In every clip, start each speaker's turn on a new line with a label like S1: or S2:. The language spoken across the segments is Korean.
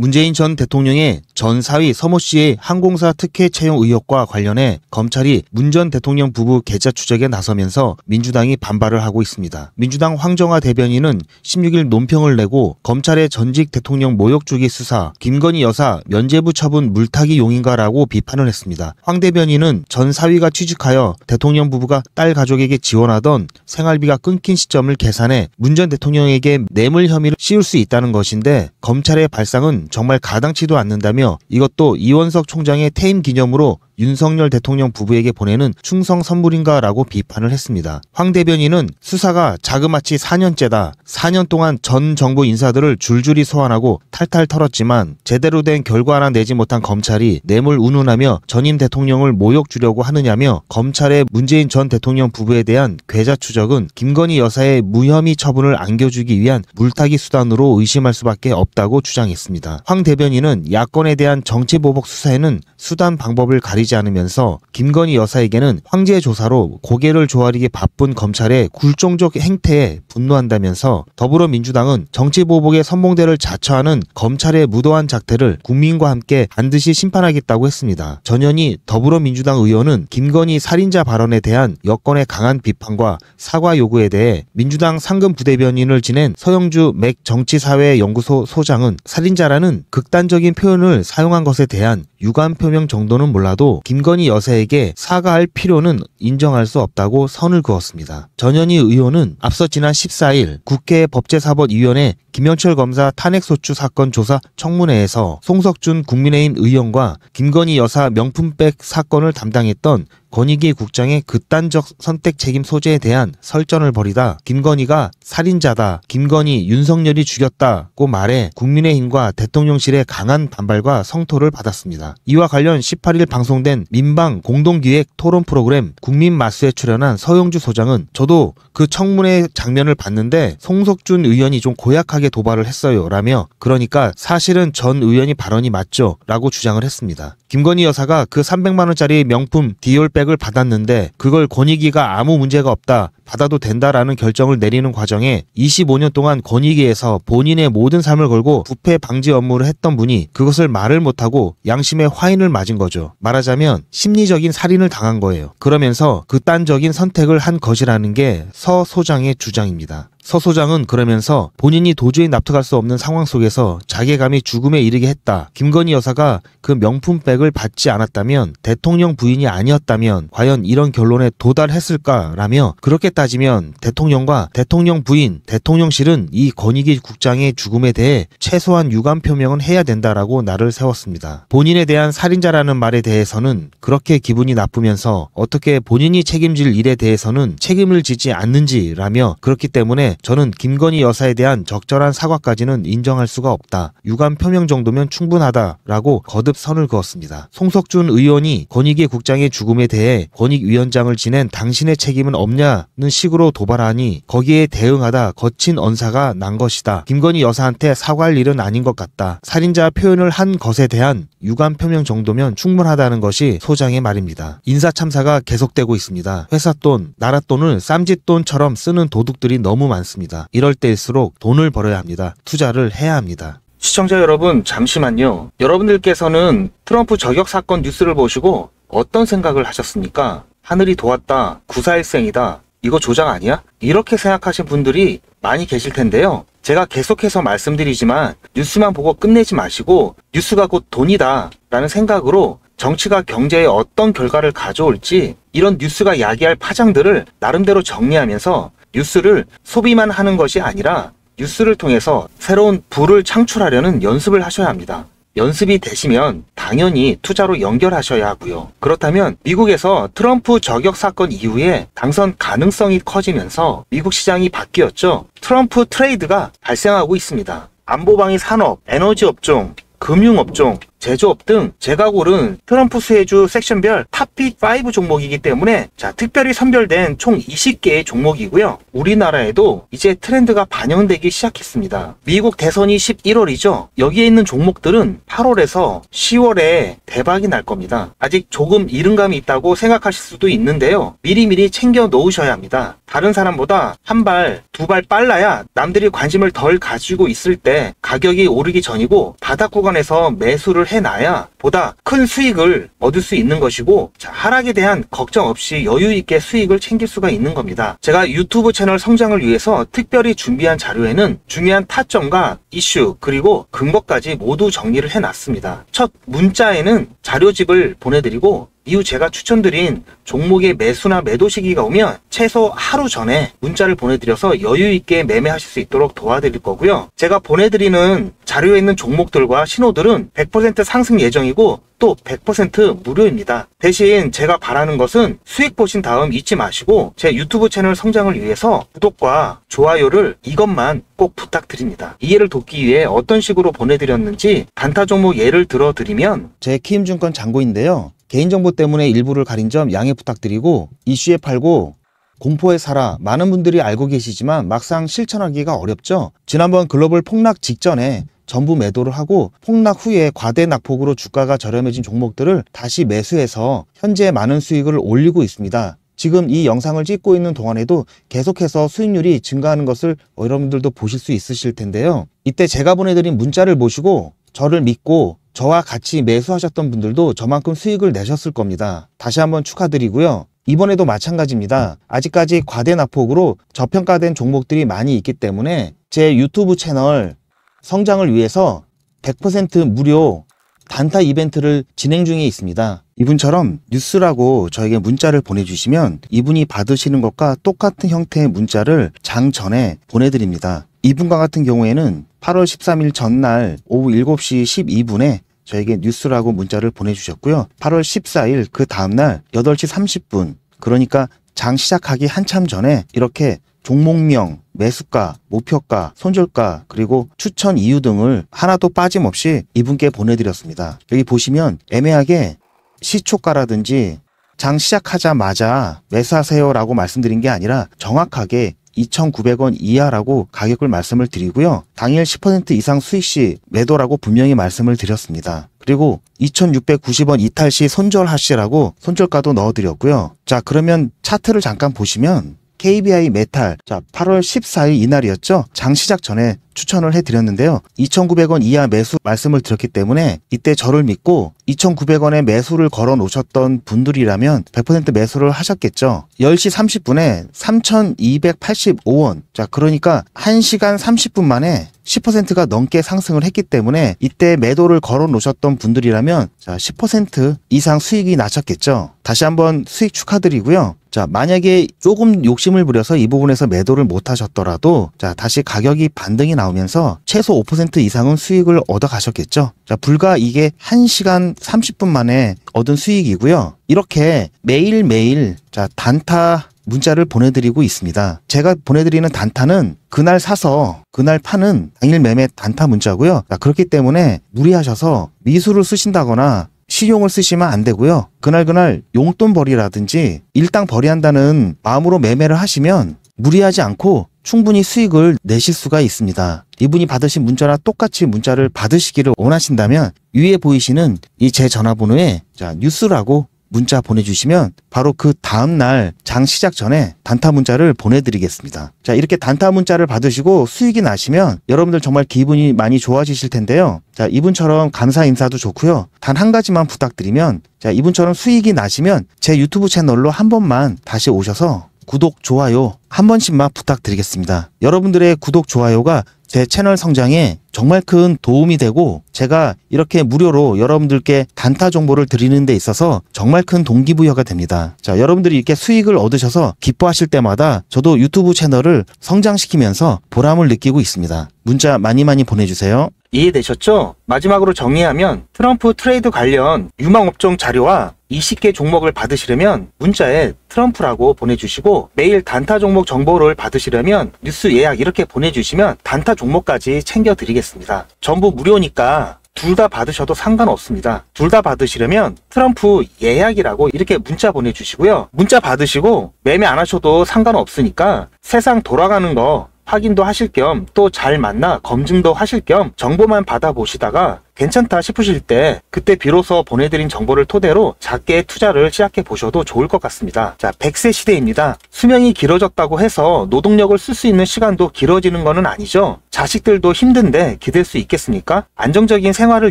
S1: 문재인 전 대통령의 전 사위 서모 씨의 항공사 특혜 채용 의혹과 관련해 검찰이 문 전 대통령 부부 계좌 추적에 나서면서 민주당이 반발을 하고 있습니다. 민주당 황정화 대변인은 16일 논평을 내고 검찰의 전직 대통령 모욕 주기 수사, 김건희 여사 면제부 처분 물타기 용인가라고 비판을 했습니다. 황 대변인은 전 사위가 취직하여 대통령 부부가 딸 가족에게 지원하던 생활비가 끊긴 시점을 계산해 문 전 대통령에게 뇌물 혐의를 씌울 수 있다는 것인데 검찰의 발상은 정말 가당치도 않는다며 이것도 이원석 총장의 퇴임 기념으로 윤석열 대통령 부부에게 보내는 충성 선물인가라고 비판을 했습니다. 황 대변인은 수사가 자그마치 4년째다. 4년 동안 전 정부 인사들을 줄줄이 소환하고 탈탈 털었지만 제대로 된 결과 하나 내지 못한 검찰이 뇌물 운운하며 전임 대통령을 모욕 주려고 하느냐며 검찰의 문재인 전 대통령 부부에 대한 괴자 추적은 김건희 여사의 무혐의 처분을 안겨주기 위한 물타기 수단으로 의심할 수밖에 없다고 주장했습니다. 황 대변인은 야권에 대한 정치보복 수사에는 수단 방법을 가리지 보이지 않으면서 김건희 여사에게는 황제 조사로 고개를 조아리기 바쁜 검찰의 굴종적 행태에 분노한다면서 더불어민주당은 정치 보복의 선봉대를 자처하는 검찰의 무도한 작태를 국민과 함께 반드시 심판하겠다고 했습니다. 전현희 더불어민주당 의원은 김건희 살인자 발언에 대한 여권의 강한 비판과 사과 요구에 대해 민주당 상금 부대변인을 지낸 서영주 맥 정치사회연구소 소장은 살인자라는 극단적인 표현을 사용한 것에 대한 유감 표명 정도는 몰라도 김건희 여사에게 사과할 필요는 인정할 수 없다고 선을 그었습니다. 전현희 의원은 앞서 지난 14일 국회 법제사법위원회 김현철 검사 탄핵소추 사건 조사 청문회에서 송석준 국민의힘 의원과 김건희 여사 명품백 사건을 담당했던 권익위 국장의 극단적 선택 책임 소재에 대한 설전을 벌이다 김건희가 살인자다, 김건희, 윤석열이 죽였다고 말해 국민의힘과 대통령실의 강한 반발과 성토를 받았습니다. 이와 관련 18일 방송된 민방 공동기획 토론 프로그램 국민마스에 출연한 서영주 소장은 저도 그 청문회 장면을 봤는데 송석준 의원이 좀 고약하게 도발을 했어요 라며 그러니까 사실은 전 의원이 발언이 맞죠 라고 주장을 했습니다. 김건희 여사가 그 300만원짜리 명품 디올백 백을 받았는데 그걸 권익위가 아무 문제가 없다 받아도 된다라는 결정을 내리는 과정에 25년 동안 권익위에서 본인의 모든 삶을 걸고 부패 방지 업무를 했던 분이 그것을 말을 못하고 양심의 화인을 맞은 거죠. 말하자면 심리적인 살인을 당한 거예요. 그러면서 극단적인 선택을 한 것이라는 게 서 소장의 주장입니다. 서 소장은 그러면서 본인이 도저히 납득할 수 없는 상황 속에서 자괴감이 죽음에 이르게 했다. 김건희 여사가 그 명품백을 받지 않았다면 대통령 부인이 아니었다면 과연 이런 결론에 도달했을까라며 그렇게 따지면 대통령과 대통령 부인, 대통령실은 이 권익위 국장의 죽음에 대해 최소한 유감 표명은 해야 된다라고 나를 세웠습니다. 본인에 대한 살인자라는 말에 대해서는 그렇게 기분이 나쁘면서 어떻게 본인이 책임질 일에 대해서는 책임을 지지 않는지라며 그렇기 때문에 저는 김건희 여사에 대한 적절한 사과까지는 인정할 수가 없다. 유감 표명 정도면 충분하다라고 거듭 선을 그었습니다. 송석준 의원이 권익위 국장의 죽음에 대해 권익위원장을 지낸 당신의 책임은 없냐는 식으로 도발하니 거기에 대응하다 거친 언사가 난 것이다. 김건희 여사한테 사과할 일은 아닌 것 같다. 살인자 표현을 한 것에 대한 유감 표명 정도면 충분하다는 것이 소장의 말입니다. 인사 참사가 계속되고 있습니다. 회사 돈, 나라 돈을 쌈짓돈처럼 쓰는 도둑들이 너무 많습니다. 많습니다. 이럴 때일수록 돈을 벌어야 합니다. 투자를 해야 합니다. 시청자 여러분 잠시만요. 여러분들께서는 트럼프 저격 사건 뉴스를 보시고 어떤 생각을 하셨습니까? 하늘이 도왔다. 구사일생이다. 이거 조작 아니야? 이렇게 생각하신 분들이 많이 계실 텐데요. 제가 계속해서 말씀드리지만 뉴스만 보고 끝내지 마시고 뉴스가 곧 돈이다 라는 생각으로 정치가 경제에 어떤 결과를 가져올지 이런 뉴스가 야기할 파장들을 나름대로 정리하면서 뉴스를 소비만 하는 것이 아니라 뉴스를 통해서 새로운 부를 창출하려는 연습을 하셔야 합니다. 연습이 되시면 당연히 투자로 연결하셔야 하고요. 그렇다면 미국에서 트럼프 저격 사건 이후에 당선 가능성이 커지면서 미국 시장이 바뀌었죠. 트럼프 트레이드가 발생하고 있습니다. 안보방위 산업, 에너지 업종, 금융 업종, 제조업 등 제가 골은 트럼프 수혜주 섹션별 탑픽 5 종목이기 때문에 자 특별히 선별된 총 20개의 종목이고요. 우리나라에도 이제 트렌드가 반영되기 시작했습니다. 미국 대선이 11월이죠. 여기에 있는 종목들은 8월에서 10월에 대박이 날 겁니다. 아직 조금 이른감이 있다고 생각하실 수도 있는데요. 미리미리 챙겨 놓으셔야 합니다. 다른 사람보다 한 발, 두 발 빨라야 남들이 관심을 덜 가지고 있을 때 가격이 오르기 전이고 바닥 구간에서 매수를 해놔야 보다 큰 수익을 얻을 수 있는 것이고 자, 하락에 대한 걱정 없이 여유 있게 수익을 챙길 수가 있는 겁니다. 제가 유튜브 채널 성장을 위해서 특별히 준비한 자료에는 중요한 타점과 이슈 그리고 근거까지 모두 정리를 해놨습니다. 첫 문자에는 자료집을 보내드리고 이후 제가 추천드린 종목의 매수나 매도 시기가 오면 최소 하루 전에 문자를 보내드려서 여유있게 매매하실 수 있도록 도와드릴 거고요. 제가 보내드리는 자료에 있는 종목들과 신호들은 100% 상승 예정이고 또 100% 무료입니다. 대신 제가 바라는 것은 수익 보신 다음 잊지 마시고 제 유튜브 채널 성장을 위해서 구독과 좋아요를 이것만 꼭 부탁드립니다. 이해를 돕기 위해 어떤 식으로 보내드렸는지 단타 종목 예를 들어드리면 제 키움증권 장고인데요 개인정보 때문에 일부를 가린 점 양해 부탁드리고 이슈에 팔고 공포에 살아 많은 분들이 알고 계시지만 막상 실천하기가 어렵죠. 지난번 글로벌 폭락 직전에 전부 매도를 하고 폭락 후에 과대 낙폭으로 주가가 저렴해진 종목들을 다시 매수해서 현재 많은 수익을 올리고 있습니다. 지금 이 영상을 찍고 있는 동안에도 계속해서 수익률이 증가하는 것을 여러분들도 보실 수 있으실 텐데요. 이때 제가 보내드린 문자를 보시고 저를 믿고 저와 같이 매수하셨던 분들도 저만큼 수익을 내셨을 겁니다. 다시 한번 축하드리고요. 이번에도 마찬가지입니다. 아직까지 과대납폭으로 저평가된 종목들이 많이 있기 때문에 제 유튜브 채널 성장을 위해서 100% 무료 단타 이벤트를 진행 중에 있습니다. 이분처럼 뉴스라고 저에게 문자를 보내주시면 이분이 받으시는 것과 똑같은 형태의 문자를 장 전에 보내드립니다. 이분과 같은 경우에는 8월 13일 전날 오후 7시 12분에 저에게 뉴스라고 문자를 보내주셨고요. 8월 14일 그 다음날 8시 30분 그러니까 장 시작하기 한참 전에 이렇게 종목명, 매수가, 목표가, 손절가, 그리고 추천 이유 등을 하나도 빠짐없이 이분께 보내드렸습니다. 여기 보시면 애매하게 시초가라든지 장 시작하자마자 매수하세요라고 말씀드린 게 아니라 정확하게 2,900원 이하라고 가격을 말씀을 드리고요. 당일 10% 이상 수익 시 매도라고 분명히 말씀을 드렸습니다. 그리고 2690원 이탈 시 손절하시라고 손절가도 넣어드렸고요. 자 그러면 차트를 잠깐 보시면 KBI 메탈 자 8월 14일 이날이었죠. 장 시작 전에 추천을 해드렸는데요. 2,900원 이하 매수 말씀을 드렸기 때문에 이때 저를 믿고 2,900원에 매수를 걸어 놓으셨던 분들이라면 100% 매수를 하셨겠죠. 10시 30분에 3,285원. 자, 그러니까 1시간 30분 만에 10%가 넘게 상승을 했기 때문에 이때 매도를 걸어 놓으셨던 분들이라면 자, 10% 이상 수익이 나셨겠죠. 다시 한번 수익 축하드리고요. 자, 만약에 조금 욕심을 부려서 이 부분에서 매도를 못 하셨더라도 자, 다시 가격이 반등이 나오 나오면서 최소 5% 이상은 수익을 얻어 가셨겠죠. 자, 불과 이게 1시간 30분 만에 얻은 수익이고요. 이렇게 매일매일 자, 단타 문자를 보내드리고 있습니다. 제가 보내드리는 단타는 그날 사서 그날 파는 당일 매매 단타 문자고요. 자, 그렇기 때문에 무리하셔서 미수를 쓰신다거나 실용을 쓰시면 안 되고요. 그날 그날 용돈벌이라든지 일당 벌이한다는 마음으로 매매를 하시면 무리하지 않고 충분히 수익을 내실 수가 있습니다. 이분이 받으신 문자나 똑같이 문자를 받으시기를 원하신다면 위에 보이시는 이 제 전화번호에 자 뉴스라고 문자 보내주시면 바로 그 다음날 장 시작 전에 단타 문자를 보내드리겠습니다. 자 이렇게 단타 문자를 받으시고 수익이 나시면 여러분들 정말 기분이 많이 좋아지실 텐데요. 자 이분처럼 감사 인사도 좋고요. 단 한 가지만 부탁드리면 자 이분처럼 수익이 나시면 제 유튜브 채널로 한 번만 다시 오셔서 구독, 좋아요 한 번씩만 부탁드리겠습니다. 여러분들의 구독, 좋아요가 제 채널 성장에 정말 큰 도움이 되고 제가 이렇게 무료로 여러분들께 단타 정보를 드리는 데 있어서 정말 큰 동기부여가 됩니다. 자, 여러분들이 이렇게 수익을 얻으셔서 기뻐하실 때마다 저도 유튜브 채널을 성장시키면서 보람을 느끼고 있습니다. 문자 많이 많이 보내주세요. 이해되셨죠? 마지막으로 정리하면 트럼프 트레이드 관련 유망업종 자료와 20개 종목을 받으시려면 문자에 트럼프라고 보내주시고 매일 단타 종목 정보를 받으시려면 뉴스 예약 이렇게 보내주시면 단타 종목까지 챙겨드리겠습니다. 전부 무료니까 둘 다 받으셔도 상관없습니다. 둘 다 받으시려면 트럼프 예약이라고 이렇게 문자 보내주시고요. 문자 받으시고 매매 안 하셔도 상관없으니까 세상 돌아가는 거 확인도 하실 겸 또 잘 만나 검증도 하실 겸 정보만 받아보시다가 괜찮다 싶으실 때 그때 비로소 보내드린 정보를 토대로 작게 투자를 시작해 보셔도 좋을 것 같습니다. 자, 100세 시대입니다. 수명이 길어졌다고 해서 노동력을 쓸 수 있는 시간도 길어지는 것은 아니죠. 자식들도 힘든데 기댈 수 있겠습니까? 안정적인 생활을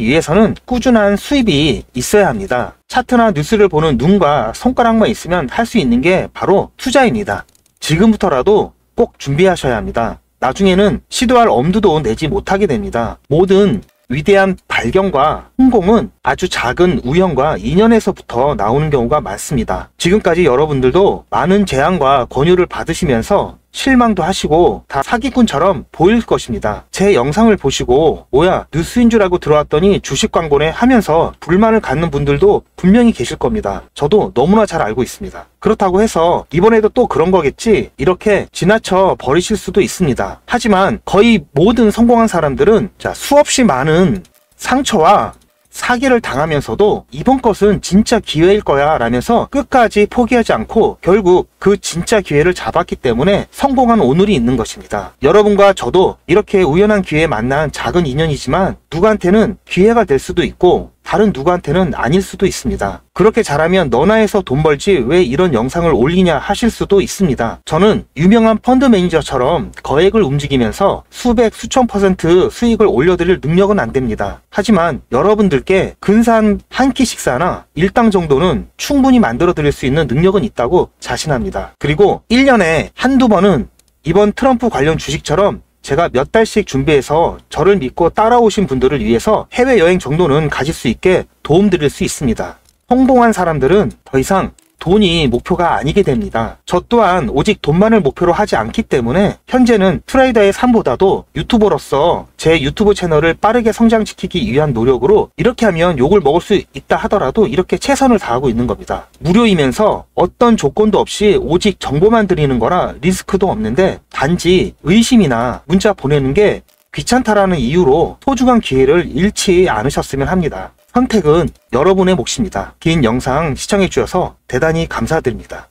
S1: 위해서는 꾸준한 수입이 있어야 합니다. 차트나 뉴스를 보는 눈과 손가락만 있으면 할 수 있는 게 바로 투자입니다. 지금부터라도 꼭 준비하셔야 합니다. 나중에는 시도할 엄두도 내지 못하게 됩니다. 모든 위대한 발견과 홍공은 아주 작은 우연과 인연에서부터 나오는 경우가 많습니다. 지금까지 여러분들도 많은 제안과 권유를 받으시면서 실망도 하시고 다 사기꾼처럼 보일 것입니다. 제 영상을 보시고 뭐야 뉴스인 줄 알고 들어왔더니 주식 광고네 하면서 불만을 갖는 분들도 분명히 계실 겁니다. 저도 너무나 잘 알고 있습니다. 그렇다고 해서 이번에도 또 그런 거겠지 이렇게 지나쳐 버리실 수도 있습니다. 하지만 거의 모든 성공한 사람들은 자 수없이 많은 상처와 사기를 당하면서도 이번 것은 진짜 기회일 거야 라면서 끝까지 포기하지 않고 결국 그 진짜 기회를 잡았기 때문에 성공한 오늘이 있는 것입니다. 여러분과 저도 이렇게 우연한 기회에 만난 작은 인연이지만 누구한테는 기회가 될 수도 있고 다른 누구한테는 아닐 수도 있습니다. 그렇게 잘하면 너나 해서 돈 벌지 왜 이런 영상을 올리냐 하실 수도 있습니다. 저는 유명한 펀드 매니저처럼 거액을 움직이면서 수백 수천 퍼센트 수익을 올려드릴 능력은 안 됩니다. 하지만 여러분들께 근사한 한 끼 식사나 일당 정도는 충분히 만들어 드릴 수 있는 능력은 있다고 자신합니다. 그리고 1년에 한두 번은 이번 트럼프 관련 주식처럼 제가 몇 달씩 준비해서 저를 믿고 따라오신 분들을 위해서 해외여행 정도는 가질 수 있게 도움드릴 수 있습니다. 성공한 사람들은 더 이상 돈이 목표가 아니게 됩니다. 저 또한 오직 돈만을 목표로 하지 않기 때문에 현재는 트레이더의 삶보다도 유튜버로서 제 유튜브 채널을 빠르게 성장시키기 위한 노력으로 이렇게 하면 욕을 먹을 수 있다 하더라도 이렇게 최선을 다하고 있는 겁니다. 무료이면서 어떤 조건도 없이 오직 정보만 드리는 거라 리스크도 없는데 단지 의심이나 문자 보내는 게 귀찮다라는 이유로 소중한 기회를 잃지 않으셨으면 합니다. 선택은 여러분의 몫입니다. 긴 영상 시청해주셔서 대단히 감사드립니다.